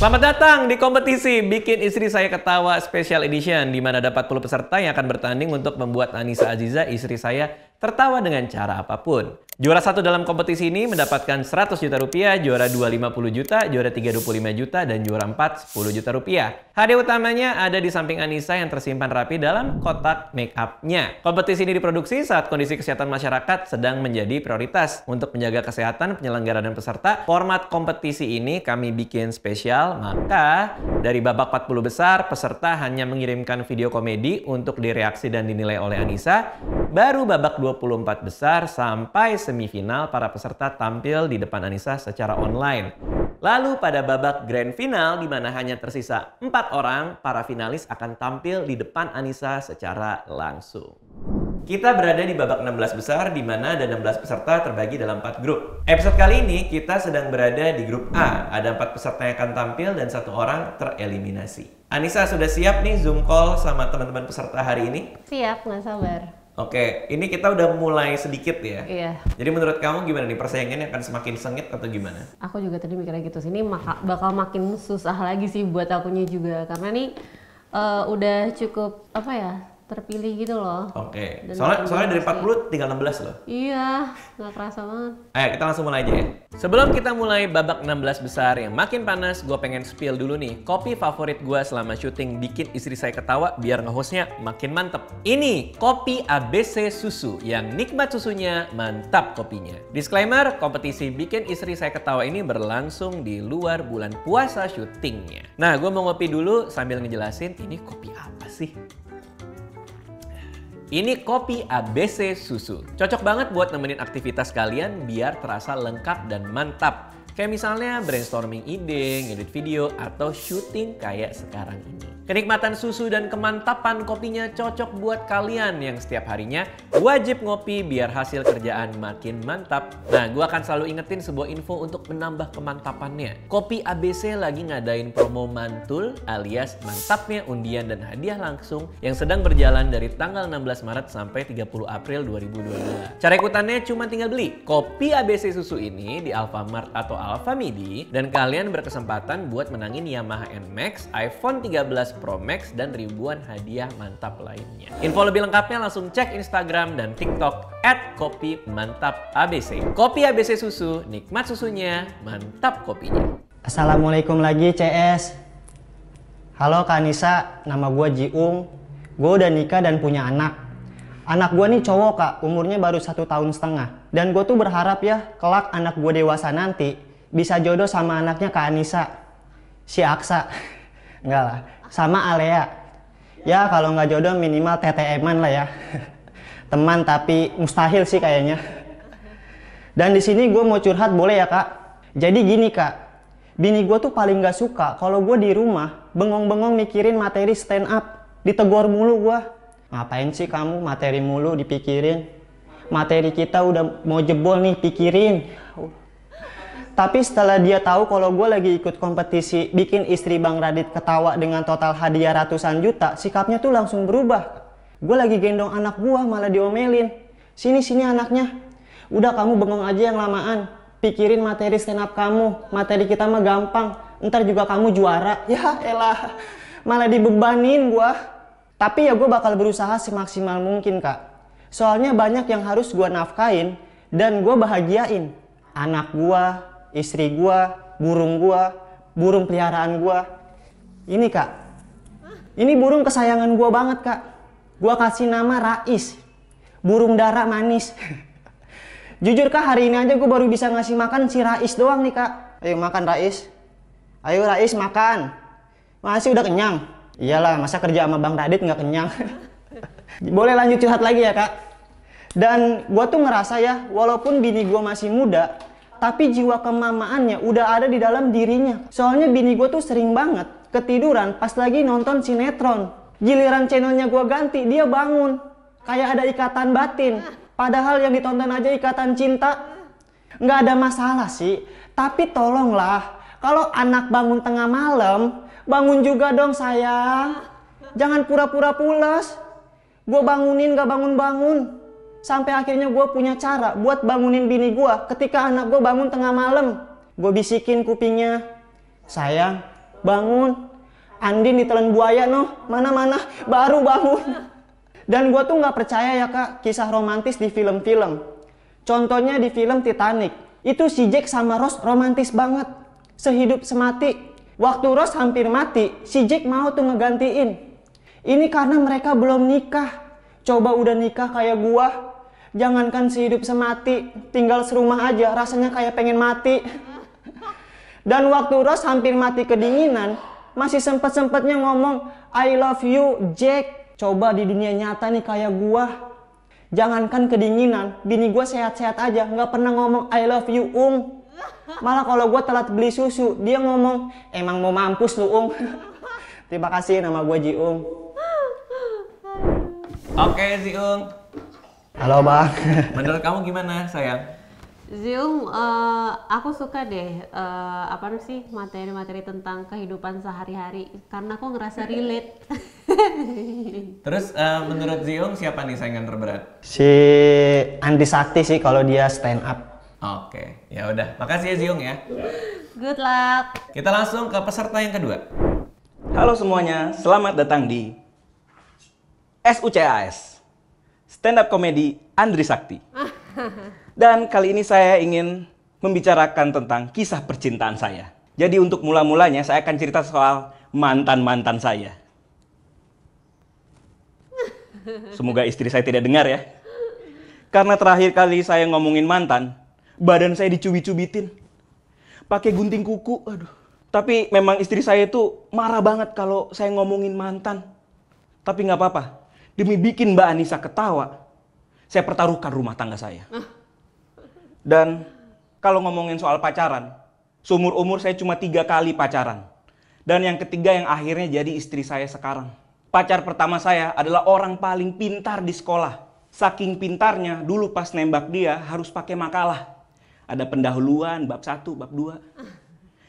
Selamat datang di kompetisi Bikin Istri Saya Ketawa Special Edition di mana ada 40 peserta yang akan bertanding untuk membuat Anissa Aziza istri saya tertawa dengan cara apapun. Juara satu dalam kompetisi ini mendapatkan 100 juta rupiah, juara 2 50 juta, juara 3 25 juta, dan juara 4 10 juta rupiah. Hadiah utamanya ada di samping Anissa yang tersimpan rapi dalam kotak make upnya. Kompetisi ini diproduksi saat kondisi kesehatan masyarakat sedang menjadi prioritas. Untuk menjaga kesehatan penyelenggara dan peserta, format kompetisi ini kami bikin spesial, maka dari babak 40 besar, peserta hanya mengirimkan video komedi untuk direaksi dan dinilai oleh Anissa. Baru babak 24 besar sampai semifinal para peserta tampil di depan Anissa secara online. Lalu pada babak grand final di mana hanya tersisa empat orang, para finalis akan tampil di depan Anissa secara langsung. Kita berada di babak 16 besar di mana ada 16 peserta terbagi dalam 4 grup. Episode kali ini kita sedang berada di grup A. Ada 4 peserta yang akan tampil dan satu orang tereliminasi. Anissa sudah siap nih Zoom call sama teman-teman peserta hari ini? Siap, nggak sabar. Oke, ini kita udah mulai sedikit ya. Iya. Jadi menurut kamu gimana nih persaingannya akan semakin sengit atau gimana? Aku juga tadi mikirnya gitu. sih, Ini maka, bakal makin susah lagi sih buat akunya juga karena nih uh, udah cukup apa ya? terpilih gitu loh. Oke. Okay. soalnya soalnya dari 40 tinggal 16 loh. Iya, nggak kerasa banget. Ayo kita langsung mulai aja ya. Sebelum kita mulai babak 16 besar yang makin panas, gue pengen spill dulu nih kopi favorit gue selama syuting bikin istri saya ketawa biar ngehostnya makin mantep. Ini kopi ABC susu yang nikmat susunya, mantap kopinya. Disclaimer, kompetisi bikin istri saya ketawa ini berlangsung di luar bulan puasa syutingnya. Nah, gue mau ngopi dulu sambil ngejelasin ini kopi apa sih. Ini kopi ABC susu. Cocok banget buat nemenin aktivitas kalian biar terasa lengkap dan mantap. Kayak misalnya brainstorming ide, ngedit video, atau syuting kayak sekarang ini. Kenikmatan susu dan kemantapan kopinya cocok buat kalian yang setiap harinya wajib ngopi biar hasil kerjaan makin mantap. Nah, gue akan selalu ingetin sebuah info untuk menambah kemantapannya. Kopi ABC lagi ngadain promo mantul alias mantapnya undian dan hadiah langsung yang sedang berjalan dari tanggal 16 Maret sampai 30 April 2022. Cara ikutannya cuma tinggal beli kopi ABC susu ini di Alfamart atau Alfamidi dan kalian berkesempatan buat menangin Yamaha NMAX, iPhone 13 Pro Max, dan ribuan hadiah mantap lainnya. Info lebih lengkapnya langsung cek Instagram dan TikTok at Kopi ABC. Susu, nikmat susunya, mantap kopinya. Assalamualaikum lagi CS. Halo Kak Kanisa, nama gue Jiung. Gue udah nikah dan punya anak. Anak gue nih cowok kak, umurnya baru satu tahun setengah. Dan gue tuh berharap ya, kelak anak gue dewasa nanti bisa jodoh sama anaknya Kak Anissa. Si Aksa. Enggak lah. Sama Alea. Ya kalau nggak jodoh minimal TTM-an lah ya. Teman tapi mustahil sih kayaknya. Dan di sini gue mau curhat boleh ya kak? Jadi gini kak, bini gue tuh paling nggak suka kalau gue di rumah bengong-bengong mikirin materi stand up. Ditegor mulu gue. Ngapain sih kamu materi mulu dipikirin? Materi kita udah mau jebol nih pikirin. Tapi setelah dia tahu kalau gue lagi ikut kompetisi bikin istri Bang Radit ketawa dengan total hadiah ratusan juta, sikapnya tuh langsung berubah. Gue lagi gendong anak gue malah diomelin. Sini-sini anaknya. Udah kamu bengong aja yang lamaan. Pikirin materi stand up kamu. Materi kita mah gampang. Ntar juga kamu juara. Ya elah. Malah dibebanin gue. Tapi ya gue bakal berusaha semaksimal mungkin kak. Soalnya banyak yang harus gue nafkain dan gue bahagiain. Anak gue, istri gua, burung gua, burung peliharaan gua. Ini kak, ini burung kesayangan gua banget kak. Gua kasih nama Rais, burung darah manis. Jujur kak, hari ini aja gue baru bisa ngasih makan si Rais doang nih kak. Ayo makan Rais. Ayo Rais makan. Masih udah kenyang. Iyalah, masa kerja sama Bang Radit nggak kenyang. Boleh lanjut curhat lagi ya kak. Dan gue tuh ngerasa ya, walaupun bini gue masih muda, tapi jiwa kemamaannya udah ada di dalam dirinya. Soalnya bini gue tuh sering banget ketiduran pas lagi nonton sinetron. Giliran channelnya gue ganti, dia bangun. Kayak ada ikatan batin. Padahal yang ditonton aja ikatan cinta. Nggak ada masalah sih. Tapi tolonglah, kalau anak bangun tengah malam, bangun juga dong sayang. Jangan pura-pura pulas. Gue bangunin gak bangun-bangun. Sampai akhirnya gue punya cara buat bangunin bini gue ketika anak gue bangun tengah malam. Gue bisikin kupingnya, sayang, bangun. Andin ditelan buaya noh, mana-mana, baru bangun. Dan gue tuh gak percaya ya kak, kisah romantis di film-film. Contohnya di film Titanic, itu si Jack sama Rose romantis banget. Sehidup semati. Waktu Rose hampir mati, si Jack mau tuh ngegantiin. Ini karena mereka belum nikah. Coba udah nikah kayak gua, Jangankan si hidup semati, tinggal serumah aja rasanya kayak pengen mati. Dan waktu Ros hampir mati kedinginan, masih sempet-sempetnya ngomong I love you Jack. Coba di dunia nyata nih kayak gua. Jangankan kedinginan, bini gua sehat-sehat aja, nggak pernah ngomong I love you Ung. Malah kalau gua telat beli susu, dia ngomong, emang mau mampus lu Ung. Terima kasih nama gue Jiung. Oke okay, Jiung, Halo Bang. Menurut kamu gimana sayang? Zoom, uh, eh, aku suka deh uh, apa sih materi-materi tentang kehidupan sehari-hari karena aku ngerasa relate. Terus uh, menurut Ziung siapa nih saingan terberat? Si Andi Sakti sih kalau dia stand up. Oke, ya udah. Makasih ya Ziung ya. Good luck. Kita langsung ke peserta yang kedua. Halo semuanya, selamat datang di SUCAS stand up komedi Andri Sakti. Dan kali ini saya ingin membicarakan tentang kisah percintaan saya. Jadi untuk mula-mulanya saya akan cerita soal mantan-mantan saya. Semoga istri saya tidak dengar ya. Karena terakhir kali saya ngomongin mantan, badan saya dicubit-cubitin. Pakai gunting kuku, aduh. Tapi memang istri saya itu marah banget kalau saya ngomongin mantan. Tapi nggak apa-apa, demi bikin Mbak Anissa ketawa, saya pertaruhkan rumah tangga saya. Dan kalau ngomongin soal pacaran, seumur umur saya cuma tiga kali pacaran. Dan yang ketiga yang akhirnya jadi istri saya sekarang. Pacar pertama saya adalah orang paling pintar di sekolah. Saking pintarnya, dulu pas nembak dia harus pakai makalah. Ada pendahuluan, bab satu, bab dua.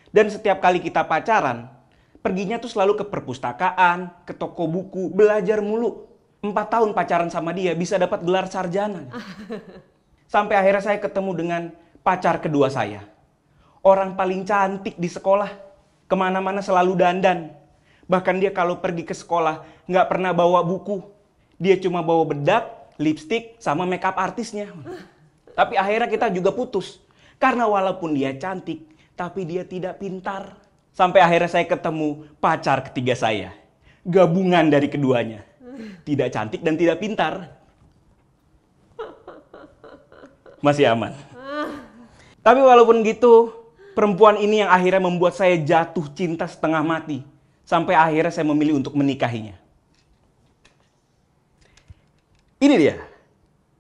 Dan setiap kali kita pacaran, perginya tuh selalu ke perpustakaan, ke toko buku, belajar mulu. Empat tahun pacaran sama dia bisa dapat gelar sarjana. Sampai akhirnya saya ketemu dengan pacar kedua saya. Orang paling cantik di sekolah. Kemana-mana selalu dandan. Bahkan dia kalau pergi ke sekolah nggak pernah bawa buku. Dia cuma bawa bedak, lipstick, sama makeup artisnya. Tapi akhirnya kita juga putus. Karena walaupun dia cantik, tapi dia tidak pintar. Sampai akhirnya saya ketemu pacar ketiga saya. Gabungan dari keduanya tidak cantik dan tidak pintar. Masih aman. Tapi walaupun gitu, perempuan ini yang akhirnya membuat saya jatuh cinta setengah mati. Sampai akhirnya saya memilih untuk menikahinya. Ini dia,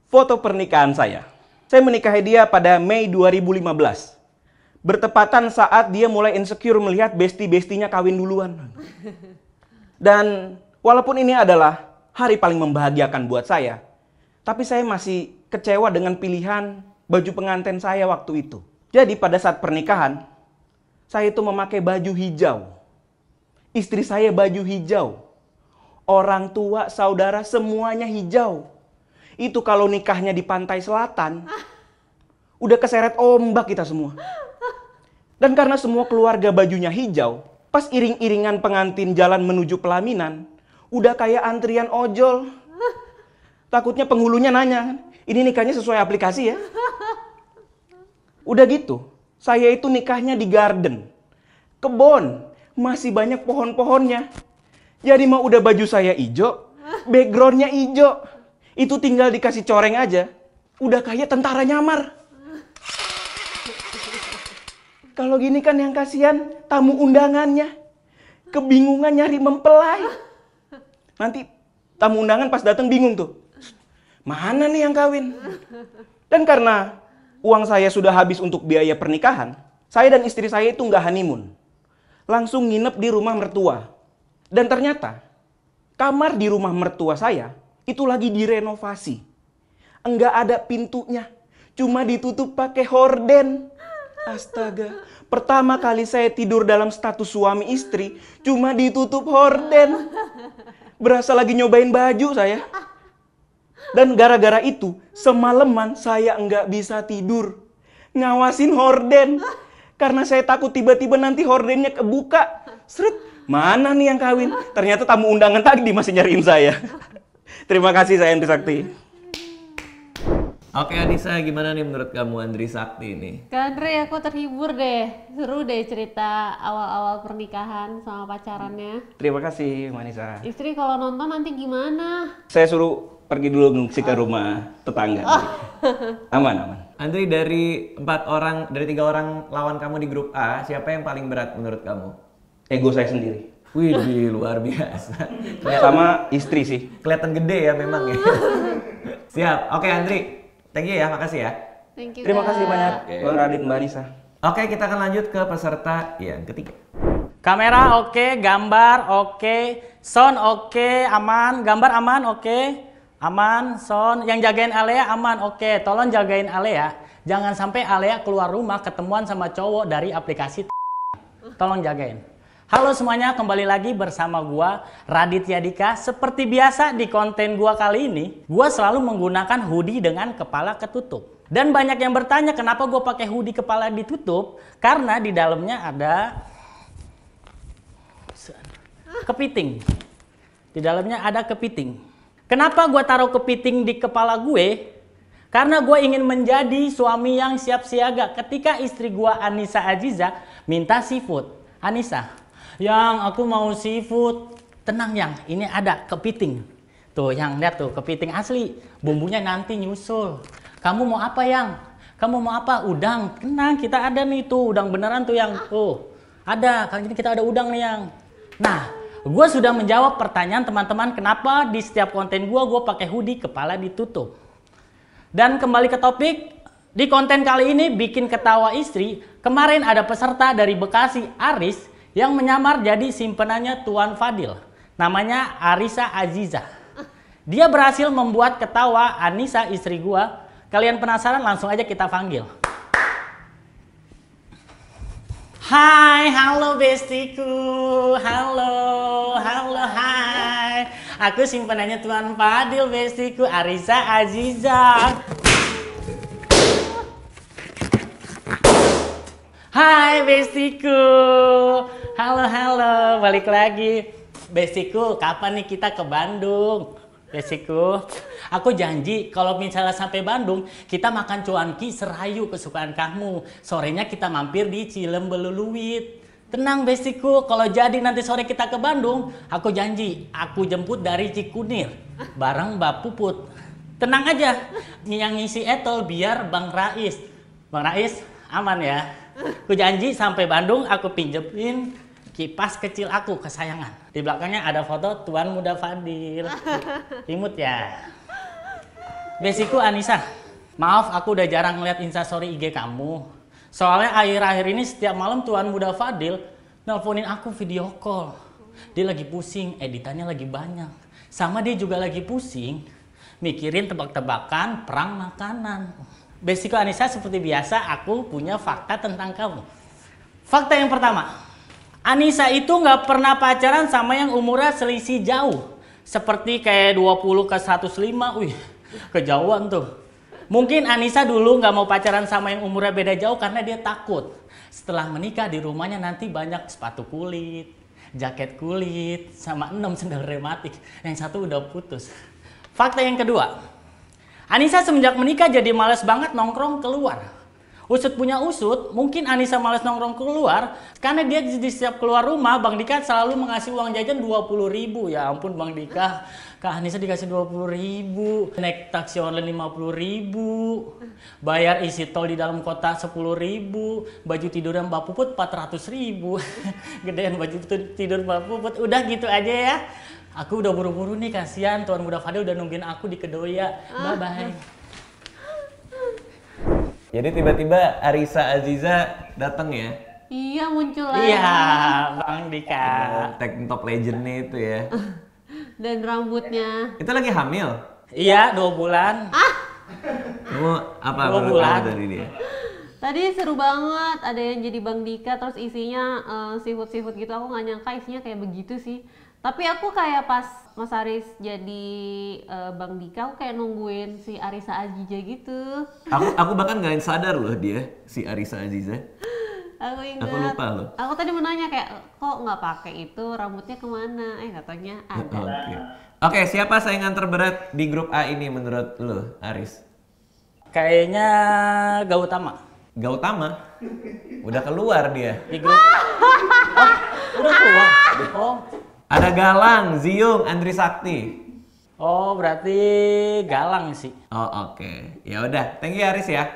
foto pernikahan saya. Saya menikahi dia pada Mei 2015. Bertepatan saat dia mulai insecure melihat besti-bestinya kawin duluan. Dan Walaupun ini adalah hari paling membahagiakan buat saya, tapi saya masih kecewa dengan pilihan baju pengantin saya waktu itu. Jadi pada saat pernikahan, saya itu memakai baju hijau. Istri saya baju hijau. Orang tua, saudara, semuanya hijau. Itu kalau nikahnya di pantai selatan, udah keseret ombak kita semua. Dan karena semua keluarga bajunya hijau, pas iring-iringan pengantin jalan menuju pelaminan, udah kayak antrian ojol. Takutnya penghulunya nanya, ini nikahnya sesuai aplikasi ya? Udah gitu, saya itu nikahnya di garden, kebon, masih banyak pohon-pohonnya. Jadi mau udah baju saya ijo, backgroundnya ijo. Itu tinggal dikasih coreng aja, udah kayak tentara nyamar. Kalau gini kan yang kasihan tamu undangannya. Kebingungan nyari mempelai. Nanti tamu undangan pas datang bingung tuh. Mana nih yang kawin? Dan karena uang saya sudah habis untuk biaya pernikahan, saya dan istri saya itu nggak honeymoon. Langsung nginep di rumah mertua. Dan ternyata, kamar di rumah mertua saya itu lagi direnovasi. Enggak ada pintunya, cuma ditutup pakai horden. Astaga, pertama kali saya tidur dalam status suami istri, cuma ditutup horden. Berasa lagi nyobain baju saya. Dan gara-gara itu, semalaman saya nggak bisa tidur. Ngawasin horden. Karena saya takut tiba-tiba nanti hordennya kebuka. Seret, mana nih yang kawin? Ternyata tamu undangan tadi masih nyariin saya. Terima kasih saya Sakti. Oke Anissa, gimana nih menurut kamu Andri Sakti ini? Kak Andri, aku terhibur deh. Seru deh cerita awal-awal pernikahan sama pacarannya. Terima kasih, Manisa. Istri kalau nonton nanti gimana? Saya suruh pergi dulu ngungsi ke rumah tetangga. Oh. aman, aman. Andri, dari empat orang, dari tiga orang lawan kamu di grup A, siapa yang paling berat menurut kamu? Ego saya sendiri. Wih, di luar biasa. Sama istri sih. Kelihatan gede ya memang ya. Siap. Oke, Andri. Thank you ya, makasih ya. Thank you. Terima kasih banyak okay. Bang Radit Mbak Nisa. Oke, okay, kita akan lanjut ke peserta yang ketiga. Kamera oke, okay, gambar oke, okay, sound oke, okay, aman, gambar aman oke, okay, aman, sound yang jagain Alea aman oke, okay, tolong jagain Alea. Jangan sampai Alea keluar rumah ketemuan sama cowok dari aplikasi. Tolong jagain. Halo semuanya, kembali lagi bersama gua Raditya Dika. Seperti biasa di konten gua kali ini, gua selalu menggunakan hoodie dengan kepala ketutup. Dan banyak yang bertanya kenapa gua pakai hoodie kepala ditutup? Karena di dalamnya ada kepiting. Di dalamnya ada kepiting. Kenapa gua taruh kepiting di kepala gue? Karena gue ingin menjadi suami yang siap siaga ketika istri gue Anissa Aziza minta seafood. Anissa, yang aku mau seafood tenang yang ini ada kepiting tuh yang lihat tuh kepiting asli bumbunya nanti nyusul kamu mau apa yang kamu mau apa udang tenang kita ada nih tuh udang beneran tuh yang tuh ada kali ini kita ada udang nih yang nah gue sudah menjawab pertanyaan teman-teman kenapa di setiap konten gue gue pakai hoodie kepala ditutup dan kembali ke topik di konten kali ini bikin ketawa istri kemarin ada peserta dari Bekasi Aris yang menyamar jadi simpenannya Tuan Fadil. Namanya Arisa Aziza. Dia berhasil membuat ketawa Anissa istri gua. Kalian penasaran langsung aja kita panggil. Hai, halo bestiku. Halo, halo, hai. Aku simpenannya Tuan Fadil bestiku Arisa Aziza. Hai bestiku. Halo, halo, balik lagi. Besiku, kapan nih kita ke Bandung? Besiku, aku janji kalau misalnya sampai Bandung, kita makan cuanki serayu kesukaan kamu. Sorenya kita mampir di Cilem Tenang besiku, kalau jadi nanti sore kita ke Bandung, aku janji aku jemput dari Cikunir bareng Mbak Puput. Tenang aja, yang ngisi etol biar Bang Rais. Bang Rais aman ya. Aku janji sampai Bandung aku pinjemin kipas kecil aku kesayangan. Di belakangnya ada foto Tuan Muda Fadil. Imut ya. Besiku Anissa. Maaf aku udah jarang ngeliat instastory IG kamu. Soalnya akhir-akhir ini setiap malam Tuan Muda Fadil nelponin aku video call. Dia lagi pusing, editannya lagi banyak. Sama dia juga lagi pusing, mikirin tebak-tebakan perang makanan. Besiku Anissa seperti biasa aku punya fakta tentang kamu. Fakta yang pertama, Anissa itu nggak pernah pacaran sama yang umurnya selisih jauh. Seperti kayak 20 ke 105, wih kejauhan tuh. Mungkin Anissa dulu nggak mau pacaran sama yang umurnya beda jauh karena dia takut. Setelah menikah di rumahnya nanti banyak sepatu kulit, jaket kulit, sama enam sendal rematik. Yang satu udah putus. Fakta yang kedua, Anissa semenjak menikah jadi males banget nongkrong keluar usut punya usut, mungkin Anissa males nongkrong keluar karena dia di setiap keluar rumah Bang Dika selalu mengasih uang jajan 20.000. ribu. Ya ampun Bang Dika, Kak Anissa dikasih 20.000, ribu, naik taksi online 50 ribu, bayar isi tol di dalam kota 10.000, ribu, baju yang Mbak Puput 400.000. ribu, gedean baju tidur Mbak Puput, udah gitu aja ya. Aku udah buru-buru nih, kasihan Tuan Muda Fadil udah nungguin aku di Kedoya. Ah. Bye-bye. Jadi tiba-tiba Arisa Aziza datang ya? Iya muncul lagi. Iya, Bang Dika. Tag top nih itu ya. Dan rambutnya. Itu lagi hamil? Iya, dua bulan. Ah. Kamu apa dua bulan. dari dia? Tadi seru banget, ada yang jadi Bang Dika, terus isinya uh, eh, seafood-seafood gitu. Aku nggak nyangka isinya kayak begitu sih. Tapi aku kayak pas Mas Aris jadi uh, Bang Dika, aku kayak nungguin si Arisa Aziza gitu. Aku aku bahkan nggak sadar loh dia si Arisa Aziza. aku ingat. Aku lupa loh. Aku tadi menanya kayak kok nggak pakai itu rambutnya kemana? Eh katanya ada. Oke, okay. okay, siapa saingan terberat di grup A ini menurut lo, Aris? Kayaknya Gautama. Gautama? Udah keluar dia. Di grup. oh, udah keluar. Oh, ada Galang, Ziung, Andri Sakti. Oh, berarti Galang sih. Oh, oke. Okay. Ya udah, thank you Aris ya.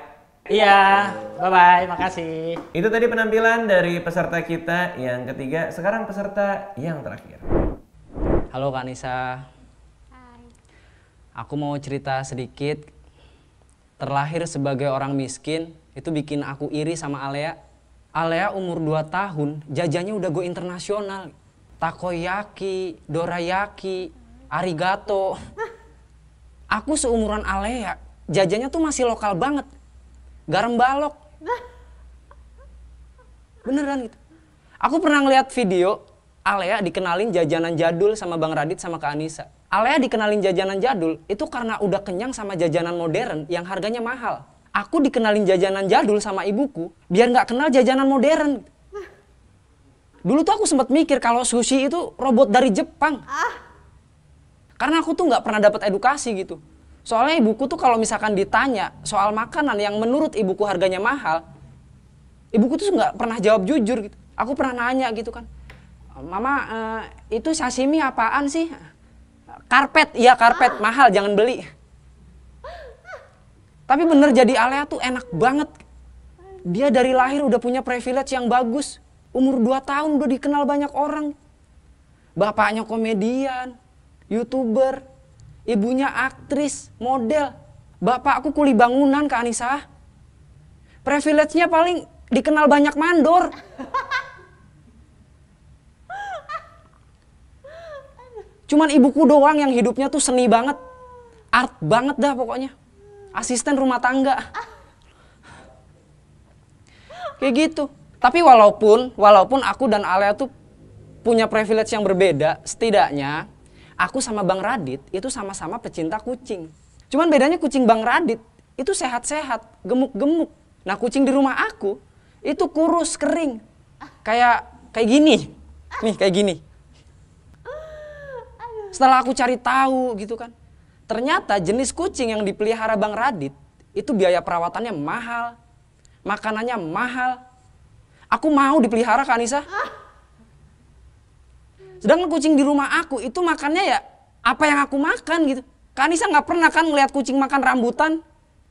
Iya, bye bye, makasih. Itu tadi penampilan dari peserta kita yang ketiga. Sekarang peserta yang terakhir. Halo Kak Nisa. Hai. Aku mau cerita sedikit. Terlahir sebagai orang miskin itu bikin aku iri sama Alea. Alea umur 2 tahun, jajannya udah go internasional takoyaki, dorayaki, arigato. Aku seumuran Alea, jajannya tuh masih lokal banget. Garam balok. Beneran gitu. Aku pernah ngeliat video Alea dikenalin jajanan jadul sama Bang Radit sama Kak Anissa. Alea dikenalin jajanan jadul itu karena udah kenyang sama jajanan modern yang harganya mahal. Aku dikenalin jajanan jadul sama ibuku biar nggak kenal jajanan modern. Dulu tuh aku sempat mikir kalau sushi itu robot dari Jepang. Ah. Karena aku tuh nggak pernah dapat edukasi gitu. Soalnya ibuku tuh kalau misalkan ditanya soal makanan yang menurut ibuku harganya mahal, ibuku tuh nggak pernah jawab jujur gitu. Aku pernah nanya gitu kan, Mama eh, itu sashimi apaan sih? Karpet, iya karpet ah. mahal jangan beli. Tapi bener jadi Alea tuh enak banget. Dia dari lahir udah punya privilege yang bagus. Umur 2 tahun udah dikenal banyak orang. Bapaknya komedian, youtuber, ibunya aktris, model. Bapakku kuli bangunan Kak Anissa. Privilege-nya paling dikenal banyak mandor. Cuman ibuku doang yang hidupnya tuh seni banget. Art banget dah pokoknya. Asisten rumah tangga. Kayak gitu. Tapi walaupun walaupun aku dan Alea tuh punya privilege yang berbeda, setidaknya aku sama Bang Radit itu sama-sama pecinta kucing. Cuman bedanya kucing Bang Radit itu sehat-sehat, gemuk-gemuk. Nah, kucing di rumah aku itu kurus, kering. Kayak kayak gini. Nih, kayak gini. Setelah aku cari tahu gitu kan. Ternyata jenis kucing yang dipelihara Bang Radit itu biaya perawatannya mahal, makanannya mahal, Aku mau dipelihara Kak Anissa. Ah. Sedangkan kucing di rumah aku itu makannya ya apa yang aku makan gitu. Kak Anissa nggak pernah kan ngeliat kucing makan rambutan.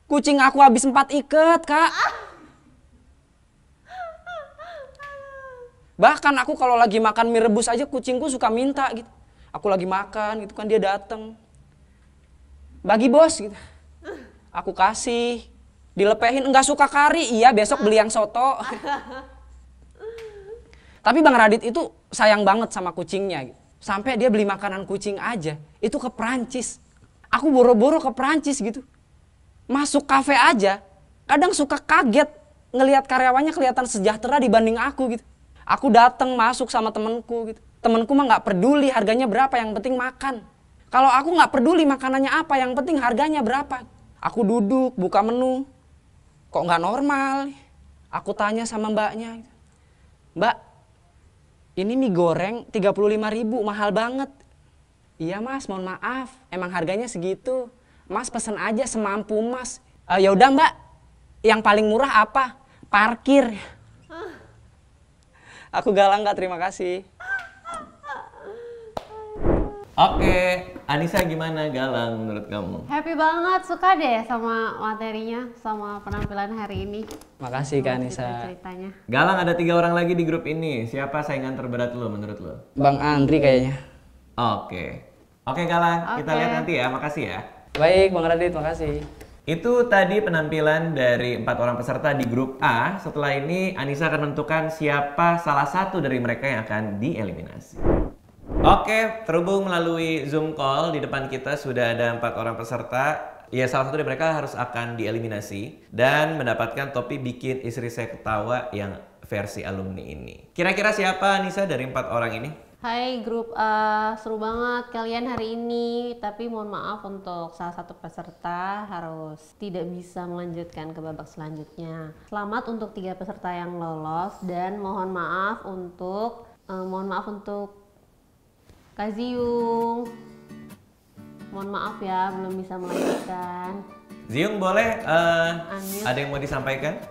Kucing aku habis empat ikat, Kak. Ah. Bahkan aku kalau lagi makan mie rebus aja kucingku suka minta gitu. Aku lagi makan gitu kan dia dateng. Bagi bos gitu. Aku kasih. Dilepehin enggak suka kari. Iya, besok beli yang soto. Tapi Bang Radit itu sayang banget sama kucingnya. Sampai dia beli makanan kucing aja. Itu ke Perancis. Aku boro-boro ke Perancis gitu. Masuk kafe aja. Kadang suka kaget ngelihat karyawannya kelihatan sejahtera dibanding aku gitu. Aku datang masuk sama temenku gitu. Temenku mah nggak peduli harganya berapa, yang penting makan. Kalau aku nggak peduli makanannya apa, yang penting harganya berapa. Aku duduk, buka menu. Kok nggak normal? Aku tanya sama mbaknya. Mbak, ini mie goreng 35 ribu mahal banget. Iya mas, mohon maaf, emang harganya segitu. Mas pesen aja semampu mas. Uh, ya udah mbak, yang paling murah apa? Parkir. Ah. Aku galang kak, terima kasih. Oke, okay. Anissa gimana Galang menurut kamu? Happy banget, suka deh sama materinya, sama penampilan hari ini. Makasih Kak gitu Anissa. Ceritanya. Galang ada tiga orang lagi di grup ini. Siapa saingan terberat lo menurut lo? Bang Andri kayaknya. Oke. Okay. Oke okay, Galang, okay. kita lihat nanti ya. Makasih ya. Baik, Bang Radit, makasih. Itu tadi penampilan dari empat orang peserta di grup A. Setelah ini Anissa akan menentukan siapa salah satu dari mereka yang akan dieliminasi. Oke, terhubung melalui Zoom call di depan kita sudah ada empat orang peserta. Ya, salah satu dari mereka harus akan dieliminasi dan mendapatkan topi bikin istri saya ketawa yang versi alumni ini. Kira-kira siapa Nisa dari empat orang ini? Hai grup A, seru banget kalian hari ini. Tapi mohon maaf untuk salah satu peserta harus tidak bisa melanjutkan ke babak selanjutnya. Selamat untuk tiga peserta yang lolos dan mohon maaf untuk eh, mohon maaf untuk Ziyung, Mohon maaf ya, belum bisa melanjutkan. Ziung boleh uh, ada yang mau disampaikan?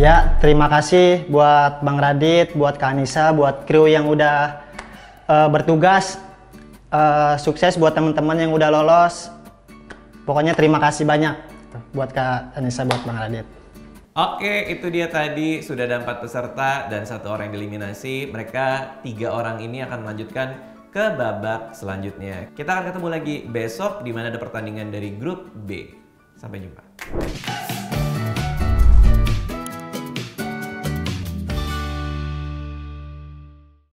Ya, terima kasih buat Bang Radit, buat Kak Anissa, buat kru yang udah uh, bertugas. Uh, sukses buat teman-teman yang udah lolos. Pokoknya terima kasih banyak buat Kak Anissa, buat Bang Radit. Oke, itu dia tadi sudah ada empat peserta dan satu orang yang dieliminasi. Mereka tiga orang ini akan melanjutkan ke babak selanjutnya. Kita akan ketemu lagi besok di mana ada pertandingan dari grup B. Sampai jumpa.